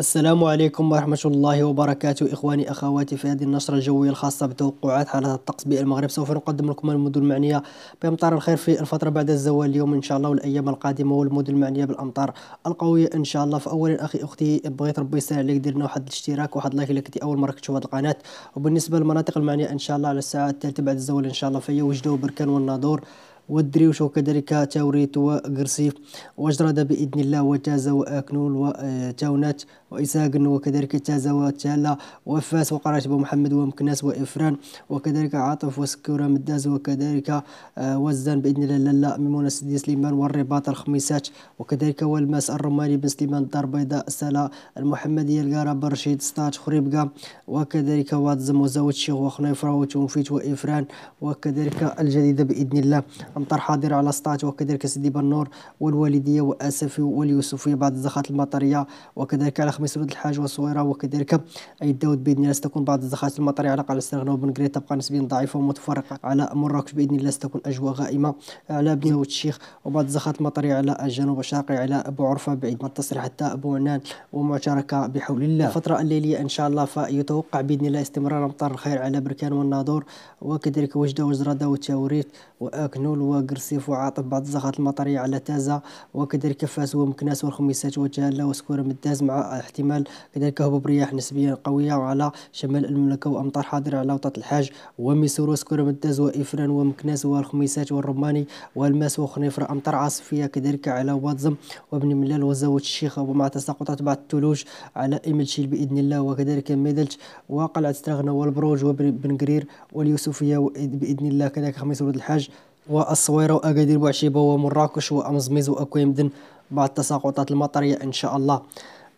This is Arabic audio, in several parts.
السلام عليكم ورحمة الله وبركاته إخواني أخواتي في هذه النشرة الجوية الخاصة بتوقعات حالة الطقس بالمغرب سوف نقدم لكم المدن المعنية بأمطار الخير في الفترة بعد الزوال اليوم إن شاء الله والأيام القادمة والمدن المعنية بالأمطار القوية إن شاء الله فأولا أخي أختي بغيت ربي يسهل عليك دير لنا واحد الاشتراك واحد لايك إلا كنتي أول مرة كتشوف هذه القناة وبالنسبة للمناطق المعنية إن شاء الله على الساعة الثالثة بعد الزوال إن شاء الله فهي وجدة وبركان والناظور ودريوش وكذلك توريت وغرسيف وجرد بإذن الله وتازا وأكنول وتونات وإساقن وكذلك تازا وتالا وفاس وقرات محمد ومكناس وإفران وكذلك عاطف وسكورة مداز وكذلك آه، وزان بإذن الله لالا ميمونة سيدي سليمان والرباط الخميسات وكذلك والماس الرماني بن سليمان الدار البيضاء سلا المحمدية القارة برشيد ستات خريبقة وكذلك واتزم وزاوت الشيخ وخنيفرة وتونفيت وإفران وكذلك الجديدة بإذن الله أمطار حاضرة على سطات وكذلك سيدي بنور والوالدية وأسفي واليوسفية بعض الزخات المطرية وكذلك على خميس ولد الحاج وصويرة وكذلك أي داود بإذن الله ستكون بعض الزخات المطرية على قلعة سرغنا وبنقري تبقى نسبيا ضعيفة ومتفرقة على مراكش بإذن الله ستكون أجواء غائمة على بني الشيخ وبعض الزخات المطرية على الجنوب الشرقي على أبو عرفة بعيد ما تصل حتى أبو عنان ومعتركة بحول الله الفترة الليلية إن شاء الله فيتوقع بإذن الله استمرار أمطار الخير على بركان والناظور وكذلك وجدة وزرادة وتوريت وأكنول واكرسيف وعاطف بعض الزخات المطريه على تازه وكذلك فاس ومكناس والخميسات وجهله وسكوره مداز مع احتمال كذلك هبوب رياح نسبيا قويه وعلى شمال المملكه وامطار حاضره على وطاه الحاج وميسور وسكوره مداز وافران ومكناس والخميسات والرماني والماس وخنيفر امطار عاصفيه كذلك على واتزم وبن ملال وزاويه الشيخ ومع تساقطات بعض الثلوج على ايملشيل باذن الله وكذلك ميدلج وقلعه سترغنه والبروج وبن قرير واليوسفيه باذن الله كذلك خميس ولد الحاج والصويرة وأكادير وعشيبة ومراكش وأمزميز وأكويمدن بعد التساقطات المطرية إن شاء الله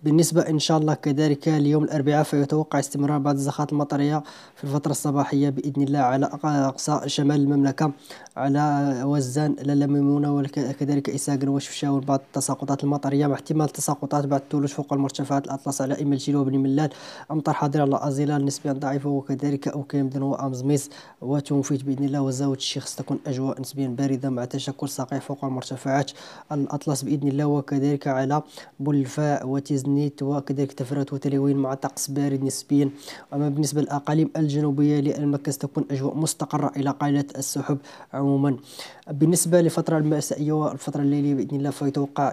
بالنسبة إن شاء الله كذلك ليوم الأربعاء فيتوقع استمرار بعض الزخات المطرية في الفترة الصباحية بإذن الله على أقصى شمال المملكة على وزان لالا ميمونة وكذلك إساقر وشفشاون بعض التساقطات المطرية مع احتمال تساقطات بعد الثلوج فوق المرتفعات الأطلس على إما الجيل وبني ملال أمطار حاضرة على أزيلا نسبيا ضعيفة وكذلك أوكيمدن وأمزميس وتنفيت بإذن الله وزاوية الشيخ ستكون أجواء نسبيا باردة مع تشكل صقيع فوق المرتفعات الأطلس بإذن الله وكذلك على بولفاء وتيزن النيت وكذلك تفرات وتلوين مع طقس بارد نسبيا أما بالنسبة للأقاليم الجنوبية للمركز تكون أجواء مستقرة إلى قليله السحب عموما بالنسبة للفترة المسائية والفترة الليلية بإذن الله فيتوقع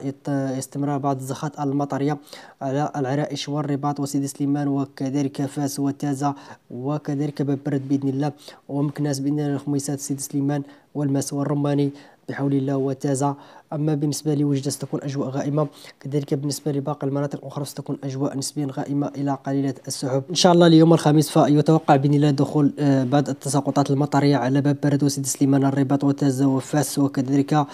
استمرار بعض الزخات المطرية على العرائش والرباط وسيدي سليمان وكذلك فاس وتازة وكذلك ببرد بإذن الله ومكناس بإذن الله الخميسات سيدي سليمان والماس والرماني بحول الله وتازة أما بالنسبة لوجدة ستكون أجواء غائمة كذلك بالنسبة لباقي المناطق الأخرى ستكون أجواء نسبيا غائمة إلى قليلة السحب إن شاء الله اليوم الخميس فيتوقع بإذن الله دخول آه، بعض التساقطات المطرية على باب برد وسيدي سليمان الرباط وتازة وفاس وكذلك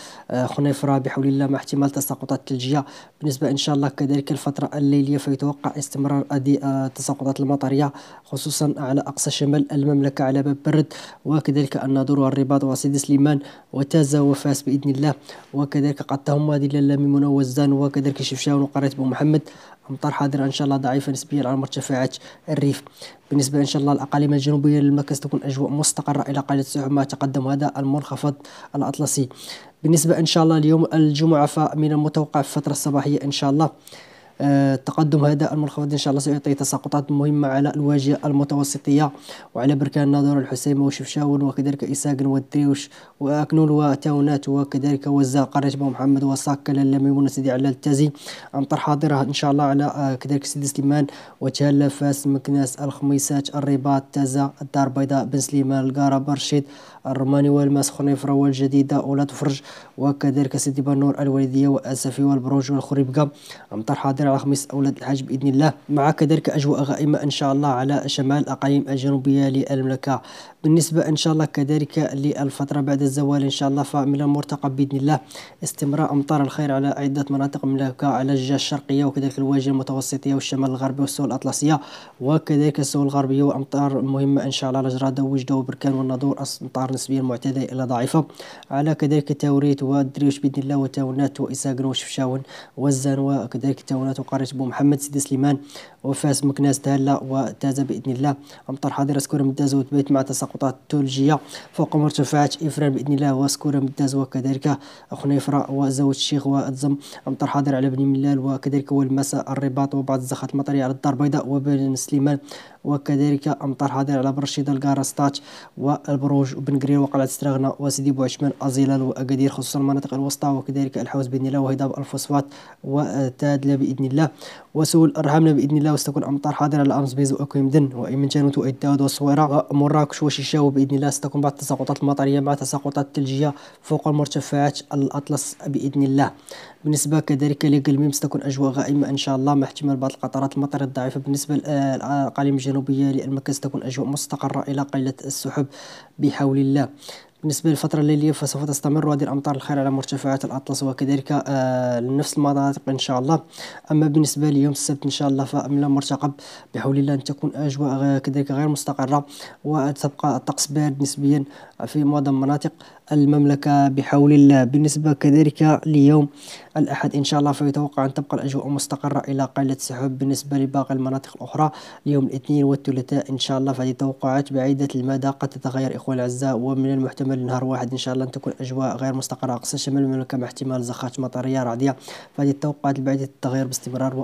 خنيفرة آه، بحول الله مع احتمال تساقطات ثلجية بالنسبة إن شاء الله كذلك الفترة الليلية فيتوقع استمرار هذه آه، التساقطات المطرية خصوصا على أقصى شمال المملكة على باب برد وكذلك الناظور والرباط وسيدي سليمان وتازة وفاس بإذن الله وكذلك كذلك تهم هذه الليلة منى وزان وكذلك شفشاون وقرية بو محمد أمطار حاضرة إن شاء الله ضعيفة نسبيا على مرتفعات الريف بالنسبة إن شاء الله الأقاليم الجنوبية للمركز تكون أجواء مستقرة إلى قليل السحب ما تقدم هذا المنخفض الأطلسي بالنسبة إن شاء الله اليوم الجمعة فمن المتوقع في الفترة الصباحية إن شاء الله آه، تقدم هذا المنخفض إن شاء الله سيعطي تساقطات مهمة على الواجهة المتوسطيه وعلى بركان ناظر الحسيمة وشفشاون وكذلك إساقن والدريوش وأكنون وتاونات وكذلك وزا بو محمد وساكل اللميمون سيدي علال التازي أمطار حاضرة إن شاء الله على آه، كذلك سيدي سليمان وتهلا فاس مكناس الخميسات الرباط تازا الدار البيضاء بن سليمان القارة برشيد الرماني والماس خنيفرة والجديدة ولا تفرج وكذلك سيدي بنور الوالدية وأسفي والبروج والخريبقة أمطار حاضرة الخميس أولاد الحاج بإذن الله مع كذلك أجواء غائمة إن شاء الله على شمال الأقاليم الجنوبية للمملكة بالنسبة إن شاء الله كذلك للفترة بعد الزوال إن شاء الله فمن المرتقب بإذن الله استمرار أمطار الخير على عدة مناطق المملكة على الجهة الشرقية وكذلك الواجهة المتوسطية والشمال الغربي والسهول الأطلسية وكذلك السهول الغربية وأمطار مهمة إن شاء الله على جرادة ووجدة وبركان والناظور أمطار نسبيا معتدلة إلى ضعيفة على كذلك توريت ودريوش بإذن الله وتاونات وإساقن وشفشاون والزان وكذلك تاونات مدينة قرية بو محمد سيدي سليمان وفاس مكناس تهلا وتازا بإذن الله أمطار حاضرة سكورة مداز وتبيت مع تساقطات ثلجية فوق مرتفعات إفران بإذن الله وسكورة مداز وكذلك خنيفرة وزوج الشيخ والزم أمطار حاضرة على بني ملال وكذلك والمساء الرباط وبعض الزخات المطرية على الدار البيضاء وبن سليمان وكذلك أمطار حاضرة على برشيد الكارستات والبروج وبنقرير وقلعة ستراغنا وسيدي بوعشمان أزيلال وأكادير خصوصا المناطق الوسطى وكذلك الحوز بإذن الله وهضاب الفوسفات وتادلا بإذن الله وسول الرحملة بإذن الله وستكون أمطار حاضرة على أمزبيز وأكويمدن وإمنجان وتؤيد داود والصويرة ومراكش وشيشاو بإذن الله ستكون بعض التساقطات المطرية مع تساقطات ثلجية فوق المرتفعات الأطلس بإذن الله بالنسبة كذلك لقلميم ستكون أجواء غائمة إن شاء الله مع احتمال بعض القطرات المطرية الضعيفة بالنسبة للأقاليم آه، الجنوبية لأن ما كتكون أجواء مستقرة إلى قلة السحب بحول الله بالنسبة للفترة الليلية فسوف تستمر هذه الأمطار الخير على مرتفعات الأطلس وكذلك آه، نفس المناطق إن شاء الله أما بالنسبة ليوم السبت إن شاء الله فأملا مرتقب بحول الله أن تكون أجواء كذلك غير مستقرة وتبقى الطقس بارد نسبيا في معظم مناطق المملكة بحول الله بالنسبة كذلك ليوم الأحد إن شاء الله فيتوقع أن تبقى الأجواء مستقرة إلى قلة سحب بالنسبة لباقي المناطق الأخرى ليوم الاثنين والثلاثاء إن شاء الله فهذه توقعات بعيدة المدى قد تتغير إخوة الأعزاء ومن المحتمل الشمال نهار واحد ان شاء الله ان تكون اجواء غير مستقره اقصى الشمال المملكه مع احتمال زخات مطريه رعديه فهذه التوقعات البعيده التغير باستمرار